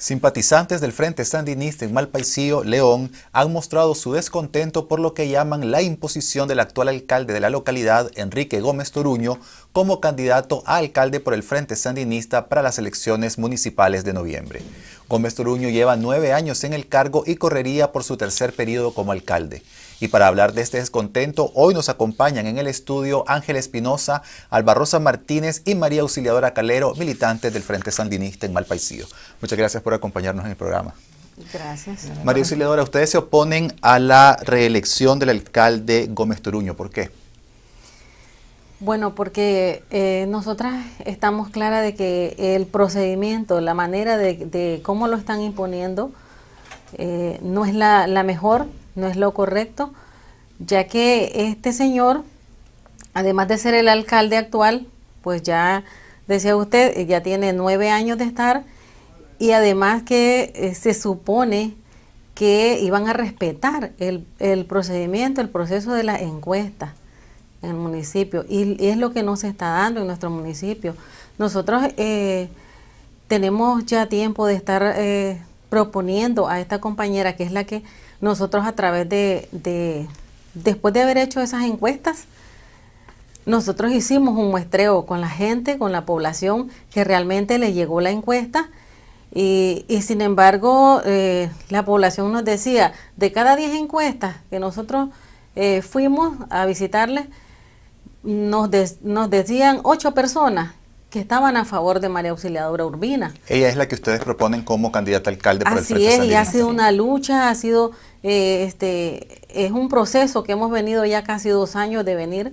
Simpatizantes del Frente Sandinista en Malpaisío, León, han mostrado su descontento por lo que llaman la imposición del actual alcalde de la localidad, Enrique Gómez Toruño, como candidato a alcalde por el Frente Sandinista para las elecciones municipales de noviembre. Gómez Toruño lleva nueve años en el cargo y correría por su tercer periodo como alcalde. Y para hablar de este descontento, hoy nos acompañan en el estudio Ángel Espinosa, Rosa Martínez y María Auxiliadora Calero, militantes del Frente Sandinista en Malpaisío. Muchas gracias por acompañarnos en el programa. Gracias. María Auxiliadora, ustedes se oponen a la reelección del alcalde Gómez Turuño. ¿Por qué? Bueno, porque eh, nosotras estamos claras de que el procedimiento, la manera de, cómo lo están imponiendo, eh, no es la, mejor no es lo correcto, ya que este señor, además de ser el alcalde actual, pues ya, decía usted, ya tiene nueve años de estar y además que eh, se supone que iban a respetar el, el, procedimiento, el proceso de la encuesta en el municipio y, es lo que no se está dando en nuestro municipio. Nosotros eh, tenemos ya tiempo de estar eh, proponiendo a esta compañera, que es la que nosotros a través de, después de haber hecho esas encuestas, nosotros hicimos un muestreo con la gente, con la población que realmente le llegó la encuesta y, sin embargo eh, la población nos decía, de cada 10 encuestas que nosotros eh, fuimos a visitarles, nos, nos decían 8 personas que estaban a favor de María Auxiliadora Urbina. Ella es la que ustedes proponen como candidata alcalde por Así el Frente es, y ha sido una lucha, ha sido, eh, este, es un proceso que hemos venido ya casi dos años de venir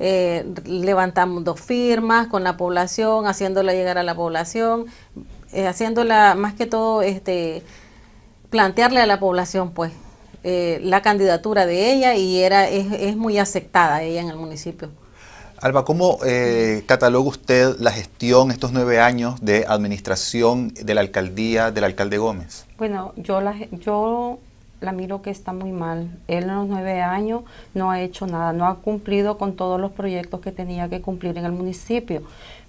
eh, levantando firmas con la población, haciéndola llegar a la población, eh, haciéndola más que todo este, plantearle a la población pues la candidatura de ella y era es, es muy aceptada ella en el municipio. Alba, ¿cómo eh, cataloga usted la gestión estos nueve años de administración de la alcaldía del alcalde Gómez? Bueno, yo la, yo la miro que está muy mal. Él en los nueve años no ha hecho nada, no ha cumplido con todos los proyectos que tenía que cumplir en el municipio.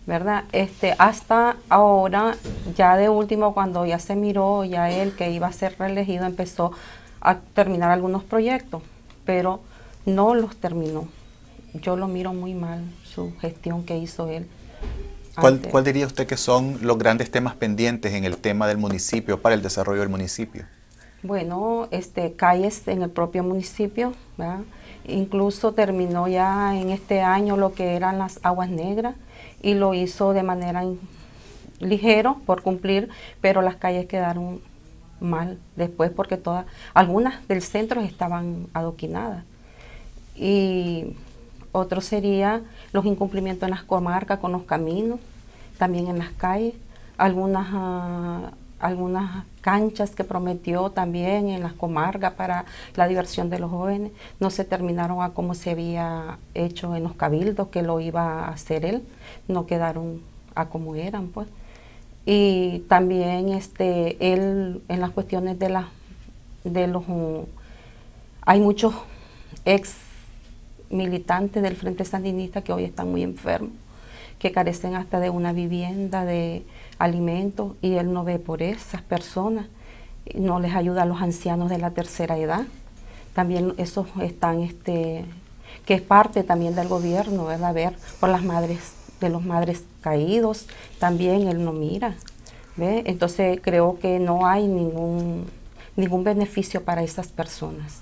¿verdad? Este, hasta ahora, ya de último, cuando ya se miró, ya él que iba a ser reelegido, empezó a terminar algunos proyectos, pero no los terminó yo lo miro muy mal, su gestión que hizo él. ¿Cuál, diría usted que son los grandes temas pendientes en el tema del municipio, para el desarrollo del municipio? Bueno, este, calles en el propio municipio, incluso terminó ya en este año lo que eran las aguas negras y lo hizo de manera ligero por cumplir, pero las calles quedaron mal después porque todas, algunas del centro estaban adoquinadas. Y otro sería los incumplimientos en las comarcas con los caminos, también en las calles, algunas, ah, algunas canchas que prometió también en las comarcas para la diversión de los jóvenes, no se terminaron a como se había hecho en los cabildos, que lo iba a hacer él, no quedaron a como eran, pues. Y también este, él en las cuestiones de, la, de los... hay muchos ex militantes del Frente Sandinista que hoy están muy enfermos, que carecen hasta de una vivienda, de alimentos, y él no ve por esas personas, no les ayuda a los ancianos de la tercera edad. También esos están, este, que es parte también del gobierno, ¿verdad? Ver por las madres, de los madres caídos, también él no mira. ¿ve? Entonces creo que no hay ningún beneficio para esas personas.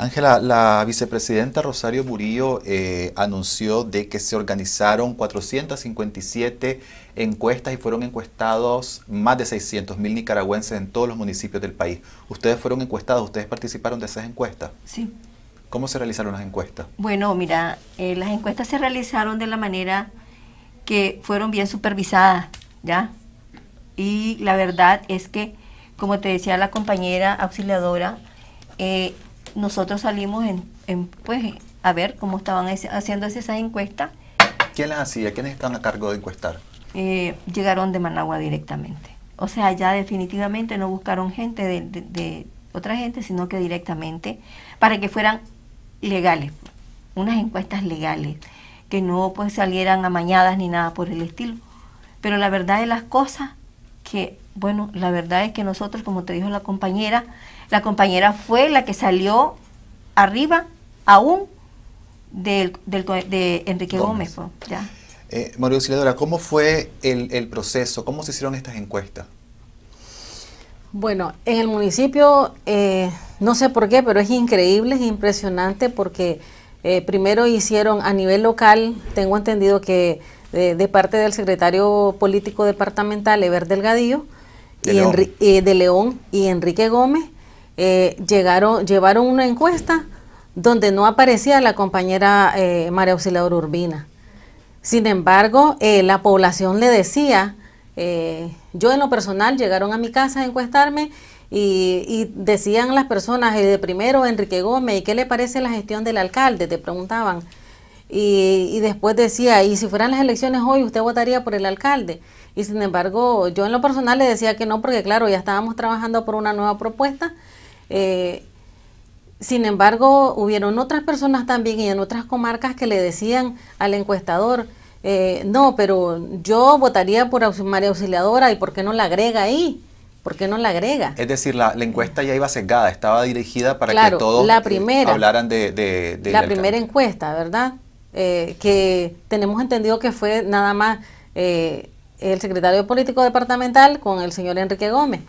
Ángela, la vicepresidenta Rosario Murillo eh, anunció de que se organizaron 457 encuestas y fueron encuestados más de 600 mil nicaragüenses en todos los municipios del país. ¿Ustedes fueron encuestados? ¿Ustedes participaron de esas encuestas? Sí. ¿Cómo se realizaron las encuestas? Bueno, mira, eh, las encuestas se realizaron de la manera que fueron bien supervisadas, ¿ya? Y la verdad es que, como te decía la compañera auxiliadora, eh, nosotros salimos en, pues, a ver cómo estaban haciendo esas encuestas. ¿Quién las hacía? ¿Quiénes estaban a cargo de encuestar? Eh, llegaron de Managua directamente. O sea, ya definitivamente no buscaron gente de, otra gente, sino que directamente para que fueran legales, unas encuestas legales, que no pues salieran amañadas ni nada por el estilo. Pero la verdad de las cosas que, bueno, la verdad es que nosotros, como te dijo la compañera, la compañera fue la que salió arriba aún del, de Enrique Gómez. Pues, eh, ¿cómo fue el, el proceso? ¿Cómo se hicieron estas encuestas? Bueno, en el municipio, eh, no sé por qué, pero es increíble, es impresionante porque eh, primero hicieron a nivel local, tengo entendido que de, parte del secretario político departamental, Eber Delgadillo, de y León. Eh, de León y Enrique Gómez, eh, llegaron, llevaron una encuesta donde no aparecía la compañera eh, María Auxiliadora Urbina. Sin embargo, eh, la población le decía, yo en lo personal llegaron a mi casa a encuestarme y, decían las personas, de primero Enrique Gómez, ¿y qué le parece la gestión del alcalde? Te preguntaban. Y, después decía, y si fueran las elecciones hoy, usted votaría por el alcalde. Y sin embargo, yo en lo personal le decía que no, porque claro, ya estábamos trabajando por una nueva propuesta. Eh, sin embargo, hubieron otras personas también y en otras comarcas que le decían al encuestador, eh, no, pero yo votaría por María Auxiliadora y ¿por qué no la agrega ahí? ¿Por qué no la agrega? Es decir, la, encuesta ya iba sesgada, estaba dirigida para que todos eh, hablaran de... la, primera encuesta, ¿verdad? Eh, que tenemos entendido que fue nada más eh, el secretario político departamental con el señor Enrique Gómez.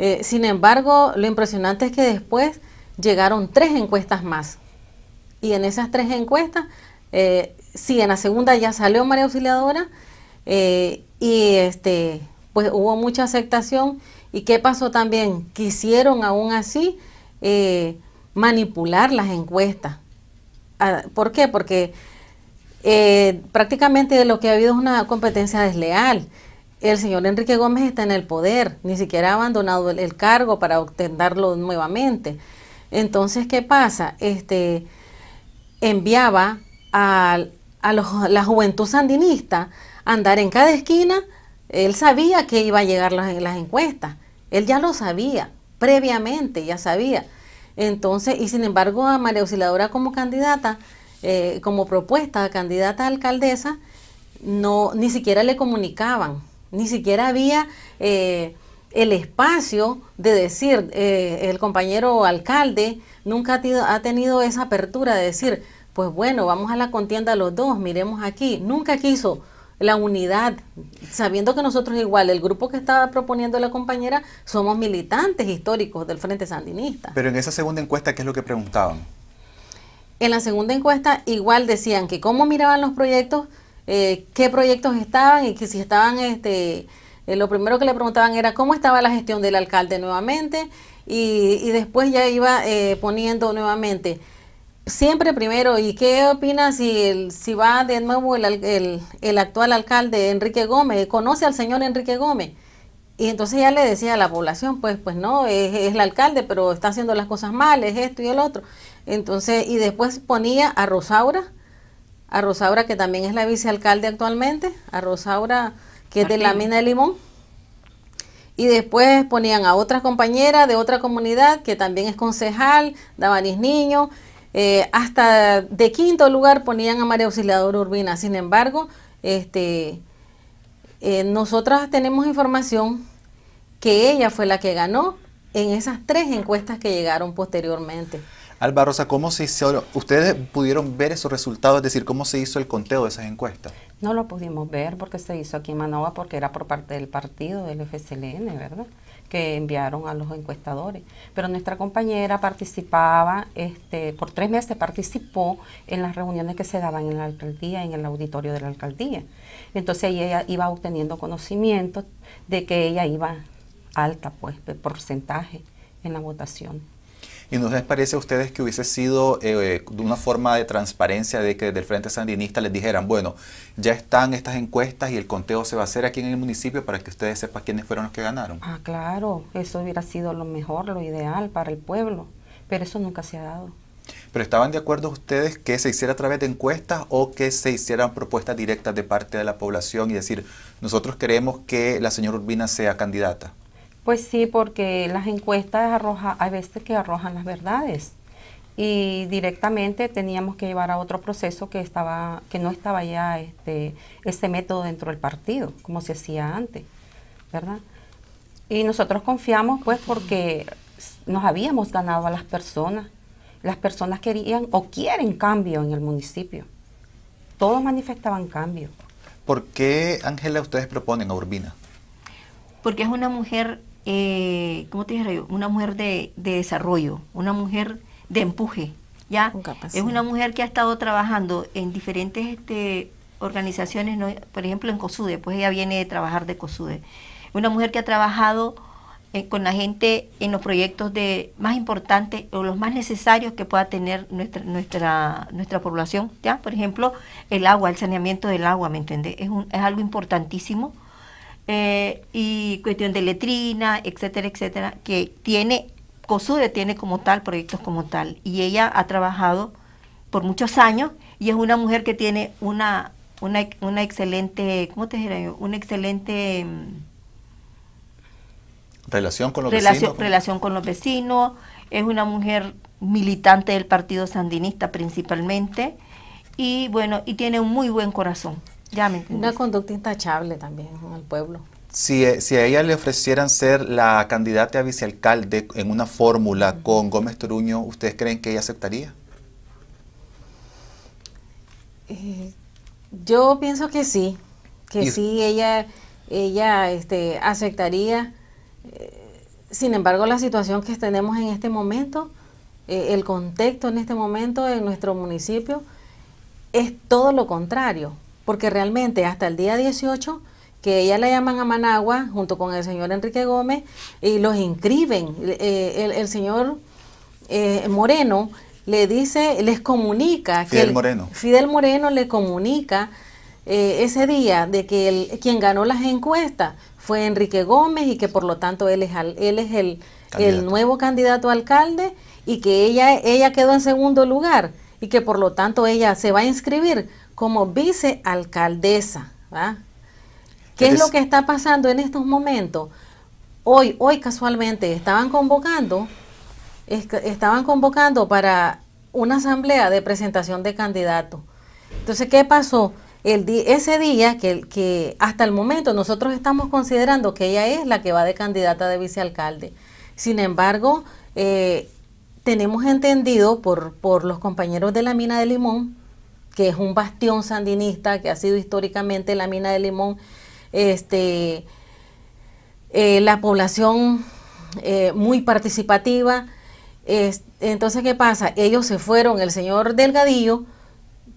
Eh, sin embargo, lo impresionante es que después llegaron tres encuestas más. Y en esas tres encuestas, sí, en la segunda ya salió María Auxiliadora y este, pues hubo mucha aceptación. ¿Y qué pasó también? Quisieron aún así manipular las encuestas. Ah, ¿Por qué? Porque eh, prácticamente de lo que ha habido es una competencia desleal. El señor Enrique Gómez está en el poder, ni siquiera ha abandonado el, cargo para obtenerlo nuevamente. Entonces, ¿qué pasa? Este enviaba a, la juventud sandinista a andar en cada esquina. Él sabía que iba a llegar las, las encuestas. Él ya lo sabía, previamente ya sabía. Entonces, y sin embargo, a María Auxiliadora como candidata, eh, como propuesta a candidata a alcaldesa, no, ni siquiera le comunicaban, ni siquiera había eh, el espacio de decir, eh, el compañero alcalde nunca ha ha tenido esa apertura de decir, pues bueno, vamos a la contienda los dos, miremos aquí, nunca quiso la unidad, sabiendo que nosotros igual, el grupo que estaba proponiendo la compañera, somos militantes históricos del Frente Sandinista. Pero en esa segunda encuesta, ¿qué es lo que preguntaban? En la segunda encuesta igual decían que cómo miraban los proyectos, eh, qué proyectos estaban y que si estaban, este, eh, lo primero que le preguntaban era cómo estaba la gestión del alcalde nuevamente y, y después ya iba eh, poniendo nuevamente. Siempre primero, ¿y qué opina si, si va de nuevo el, el, el actual alcalde Enrique Gómez? ¿Conoce al señor Enrique Gómez? Y entonces ya le decía a la población, pues, pues no, es, el alcalde, pero está haciendo las cosas mal, es esto y el otro. Entonces, y después ponía a Rosaura, a Rosaura que también es la vicealcalde actualmente, a Rosaura que es de la mina de Limón. Y después ponían a otra compañera de otra comunidad que también es concejal, Dabanis Niño. Eh, hasta de quinto lugar ponían a María Auxiliadora Urbina. Sin embargo, este eh, nosotras tenemos información que ella fue la que ganó en esas tres encuestas que llegaron posteriormente. Alba Rosa, ¿cómo se ¿Ustedes pudieron ver esos resultados? Es decir, ¿cómo se hizo el conteo de esas encuestas? No lo pudimos ver porque se hizo aquí en Manoa porque era por parte del partido, del FSLN, ¿verdad? que enviaron a los encuestadores. Pero nuestra compañera participaba, este, por tres meses participó en las reuniones que se daban en la alcaldía, en el auditorio de la alcaldía. Entonces ella iba obteniendo conocimiento de que ella iba alta, pues, de porcentaje en la votación. ¿Y no les parece a ustedes que hubiese sido eh, de una forma de transparencia de que del Frente Sandinista les dijeran, bueno, ya están estas encuestas y el conteo se va a hacer aquí en el municipio para que ustedes sepan quiénes fueron los que ganaron? Ah, claro, eso hubiera sido lo mejor, lo ideal para el pueblo, pero eso nunca se ha dado. ¿Pero estaban de acuerdo ustedes que se hiciera a través de encuestas o que se hicieran propuestas directas de parte de la población y decir, nosotros queremos que la señora Urbina sea candidata? Pues sí, porque las encuestas arroja, hay veces que arrojan las verdades y directamente teníamos que llevar a otro proceso que estaba que no estaba ya este ese método dentro del partido como se hacía antes verdad y nosotros confiamos pues porque nos habíamos ganado a las personas las personas querían o quieren cambio en el municipio todos manifestaban cambio ¿por qué Ángela ustedes proponen a Urbina? porque es una mujer eh, ¿cómo te dije Una mujer de, desarrollo, una mujer de empuje, ¿ya? Es una mujer que ha estado trabajando en diferentes este, organizaciones, ¿no? por ejemplo en COSUDE, pues ella viene de trabajar de COSUDE. Una mujer que ha trabajado eh, con la gente en los proyectos de más importantes o los más necesarios que pueda tener nuestra, nuestra, nuestra población, ¿ya? Por ejemplo, el agua, el saneamiento del agua, ¿me entiendes? Es, es algo importantísimo eh, y cuestión de letrina, etcétera, etcétera, que tiene, COSUDE tiene como tal, proyectos como tal. Y ella ha trabajado por muchos años y es una mujer que tiene una, una, excelente, ¿cómo te diré yo? Una excelente... Mm, relación con los vecinos. Relación con los vecinos. Es una mujer militante del Partido Sandinista principalmente. Y bueno, y tiene un muy buen corazón. Una conducta intachable también el pueblo. Eh, si, a ella le ofrecieran ser la candidata a vicealcalde en una fórmula con Gómez Truño, ¿ustedes creen que ella aceptaría? Eh, yo pienso que sí, que sí, ella, ella este, aceptaría. Eh, sin embargo, la situación que tenemos en este momento, el contexto en este momento en nuestro municipio, es todo lo contrario porque realmente hasta el día 18 que ella la llaman a Managua junto con el señor Enrique Gómez y los inscriben. Eh, el, señor eh, Moreno le dice, les comunica. que Moreno. Fidel Moreno le comunica eh, ese día de que el, quien ganó las encuestas fue Enrique Gómez y que por lo tanto él es, él es el, el nuevo candidato a alcalde y que ella, ella quedó en segundo lugar y que por lo tanto ella se va a inscribir como vicealcaldesa. ¿Qué pues es lo que está pasando en estos momentos? Hoy, hoy casualmente estaban convocando, estaban convocando para una asamblea de presentación de candidatos. Entonces, ¿qué pasó? El ese día que, hasta el momento nosotros estamos considerando que ella es la que va de candidata de vicealcalde. Sin embargo, eh, tenemos entendido por, por los compañeros de la mina de Limón que es un bastión sandinista, que ha sido históricamente la mina de Limón, este, eh, la población eh, muy participativa. entonces, ¿qué pasa? Ellos se fueron, el señor Delgadillo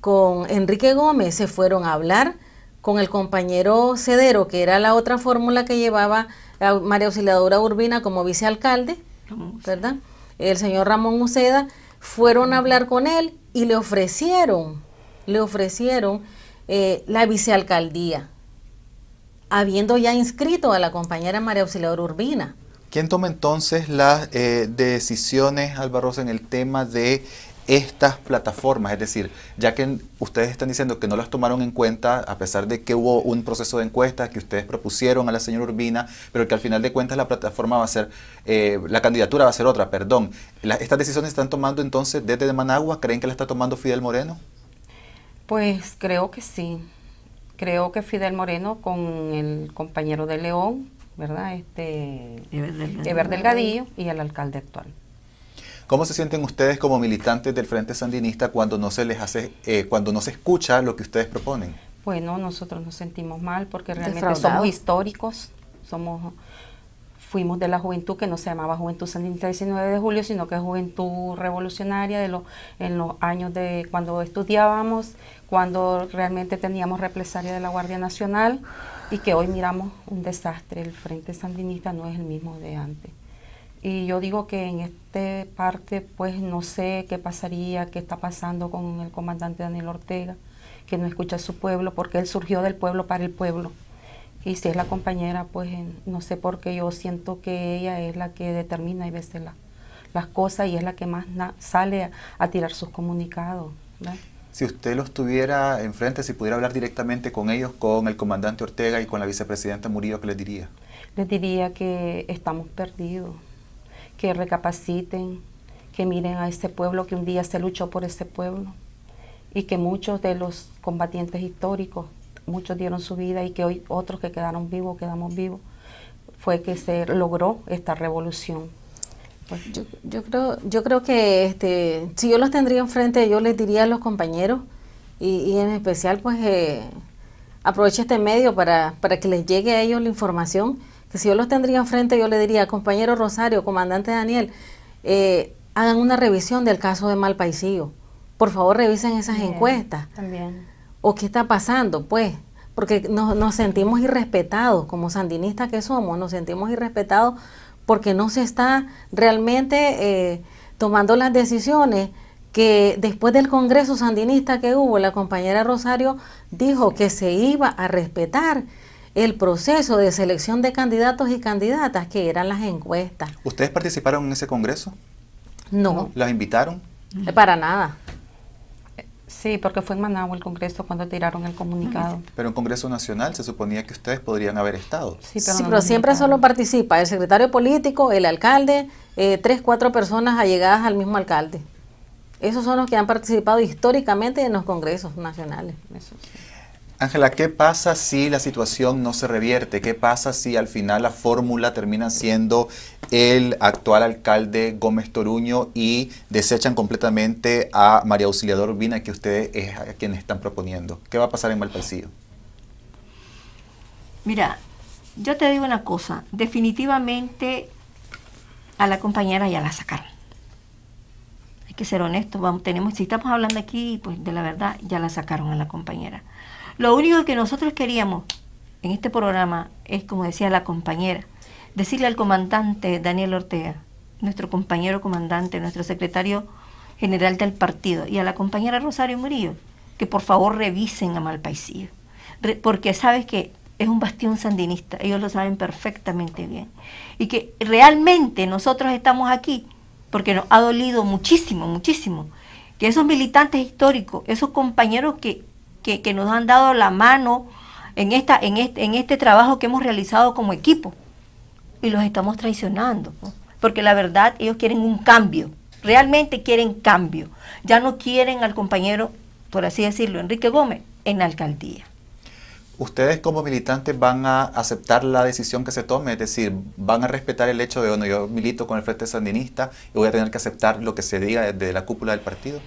con Enrique Gómez, se fueron a hablar con el compañero Cedero, que era la otra fórmula que llevaba María Auxiliadora Urbina como vicealcalde, oh, ¿verdad? El señor Ramón Uceda, fueron a hablar con él y le ofrecieron le ofrecieron eh, la vicealcaldía, habiendo ya inscrito a la compañera María Auxiliadora Urbina. ¿Quién toma entonces las eh, decisiones, Álvaro, en el tema de estas plataformas? Es decir, ya que ustedes están diciendo que no las tomaron en cuenta, a pesar de que hubo un proceso de encuesta que ustedes propusieron a la señora Urbina, pero que al final de cuentas la plataforma va a ser, eh, la candidatura va a ser otra, perdón. ¿Estas decisiones están tomando entonces desde Managua? ¿Creen que la está tomando Fidel Moreno? Pues creo que sí. Creo que Fidel Moreno con el compañero de León, ¿verdad? Este, Eber Delgadillo, y el alcalde actual. ¿Cómo se sienten ustedes como militantes del Frente Sandinista cuando no se les hace, eh, cuando no se escucha lo que ustedes proponen? Bueno, nosotros nos sentimos mal porque realmente somos históricos, somos fuimos de la juventud que no se llamaba Juventud Sandinista 19 de julio, sino que Juventud Revolucionaria de los, en los años de cuando estudiábamos, cuando realmente teníamos represalia de la Guardia Nacional y que hoy miramos un desastre. El Frente Sandinista no es el mismo de antes. Y yo digo que en esta parte, pues no sé qué pasaría, qué está pasando con el comandante Daniel Ortega, que no escucha a su pueblo, porque él surgió del pueblo para el pueblo. Y si es la compañera, pues no sé por qué yo siento que ella es la que determina y veces las cosas y es la que más sale a, tirar sus comunicados. Si usted los tuviera enfrente, si pudiera hablar directamente con ellos, con el comandante Ortega y con la vicepresidenta Murillo, ¿qué les diría? Les diría que estamos perdidos, que recapaciten, que miren a ese pueblo que un día se luchó por ese pueblo y que muchos de los combatientes históricos muchos dieron su vida y que hoy otros que quedaron vivos, quedamos vivos, fue que se logró esta revolución. Pues yo, creo, yo creo que este, si yo los tendría enfrente, yo les diría a los compañeros, y, en especial pues eh, aproveche este medio para, para que les llegue a ellos la información, que si yo los tendría enfrente, yo le diría, compañero Rosario, comandante Daniel, eh, hagan una revisión del caso de Malpaisillo. Por favor, revisen esas encuestas. También ¿O qué está pasando? Pues, porque nos, sentimos irrespetados, como sandinistas que somos, nos sentimos irrespetados porque no se está realmente eh, tomando las decisiones que después del Congreso Sandinista que hubo, la compañera Rosario dijo que se iba a respetar el proceso de selección de candidatos y candidatas, que eran las encuestas. ¿Ustedes participaron en ese Congreso? No. ¿Las invitaron? Eh, para nada. Sí, porque fue en Managua el Congreso cuando tiraron el comunicado. Pero en Congreso Nacional se suponía que ustedes podrían haber estado. Sí, pero, siempre solo participa el secretario político, el alcalde, eh, tres, cuatro personas allegadas al mismo alcalde. Esos son los que han participado históricamente en los congresos nacionales. Eso Ángela, ¿qué pasa si la situación no se revierte? ¿Qué pasa si al final la fórmula termina siendo el actual alcalde Gómez Toruño y desechan completamente a María Auxiliadora Urbina, que ustedes es a quienes están proponiendo? ¿Qué va a pasar en Valparaíso? Mira, yo te digo una cosa, definitivamente a la compañera ya la sacaron Hay que ser honestos, vamos, tenemos, si estamos hablando aquí, pues de la verdad, ya la sacaron a la compañera. Lo único que nosotros queríamos en este programa es, como decía la compañera, decirle al comandante Daniel Ortega, nuestro compañero comandante, nuestro secretario general del partido, y a la compañera Rosario Murillo, que por favor revisen a Malpaisillo, porque sabes que es un bastión sandinista, ellos lo saben perfectamente bien, y que realmente nosotros estamos aquí porque nos ha dolido muchísimo, muchísimo, que esos militantes históricos, esos compañeros que que, nos han dado la mano en, esta, en, este, trabajo que hemos realizado como equipo. Y los estamos traicionando, porque la verdad ellos quieren un cambio, realmente quieren cambio. Ya no quieren al compañero, por así decirlo, Enrique Gómez, en la alcaldía. ¿Ustedes como militantes van a aceptar la decisión que se tome? Es decir, ¿van a respetar el hecho de, bueno, yo milito con el Frente Sandinista y voy a tener que aceptar lo que se diga desde la cúpula del partido?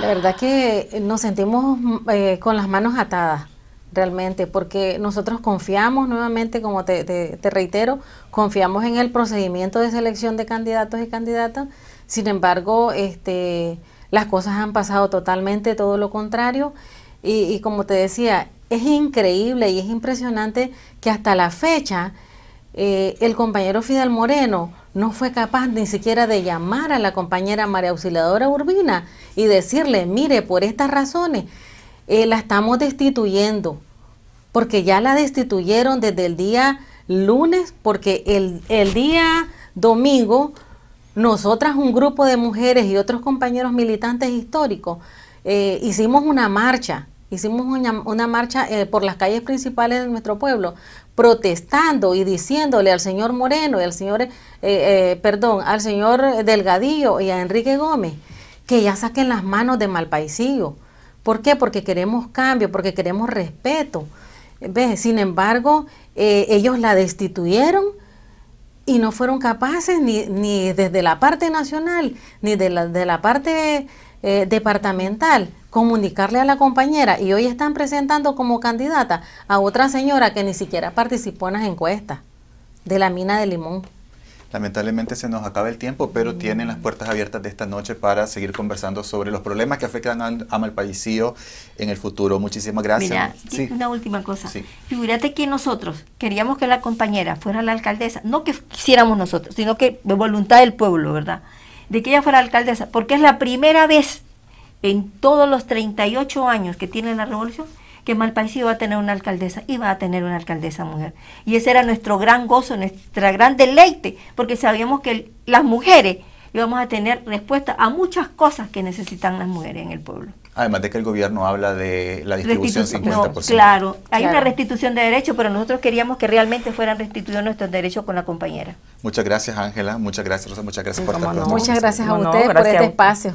La verdad que eh, nos sentimos mm, eh, con las manos atadas realmente, porque nosotros confiamos nuevamente, como te, reitero, confiamos en el procedimiento de selección de candidatos y candidatas, sin embargo, este, las cosas han pasado totalmente todo lo contrario, y, y como te decía, es increíble y es impresionante que hasta la fecha eh, el compañero Fidel Moreno no fue capaz ni siquiera de llamar a la compañera María Auxiliadora Urbina y decirle, mire, por estas razones eh, la estamos destituyendo, porque ya la destituyeron desde el día lunes, porque el, día domingo nosotras, un grupo de mujeres y otros compañeros militantes históricos, eh, hicimos una marcha, hicimos una, marcha por las calles principales de nuestro pueblo, protestando y diciéndole al señor Moreno y al señor, eh, eh, perdón, al señor Delgadillo y a Enrique Gómez que ya saquen las manos de Malpaisillo. ¿Por qué? Porque queremos cambio, porque queremos respeto. Sin embargo, eh, ellos la destituyeron y no fueron capaces ni, ni desde la parte nacional ni de de la parte departamental comunicarle a la compañera y hoy están presentando como candidata a otra señora que ni siquiera participó en las encuestas de la mina de limón. Lamentablemente se nos acaba el tiempo, pero mm. tienen las puertas abiertas de esta noche para seguir conversando sobre los problemas que afectan a Malpaisío en el futuro. Muchísimas gracias. Mira, una última cosa. Figúrate que nosotros queríamos que la compañera fuera la alcaldesa, no que quisiéramos nosotros, sino que de voluntad del pueblo, ¿verdad? De que ella fuera alcaldesa, porque es la primera vez en todos los 38 años que tiene la revolución, que Malpaís iba a tener una alcaldesa y va a tener una alcaldesa mujer. Y ese era nuestro gran gozo, nuestra gran deleite, porque sabíamos que las mujeres íbamos a tener respuesta a muchas cosas que necesitan las mujeres en el pueblo. Además de que el gobierno habla de la distribución 50%. No, claro, hay una restitución de derechos, pero nosotros queríamos que realmente fueran restituidos nuestros derechos con la compañera. Muchas gracias, Ángela. Muchas gracias, Rosa. Muchas gracias por estar nosotros Muchas gracias a ustedes por este espacio.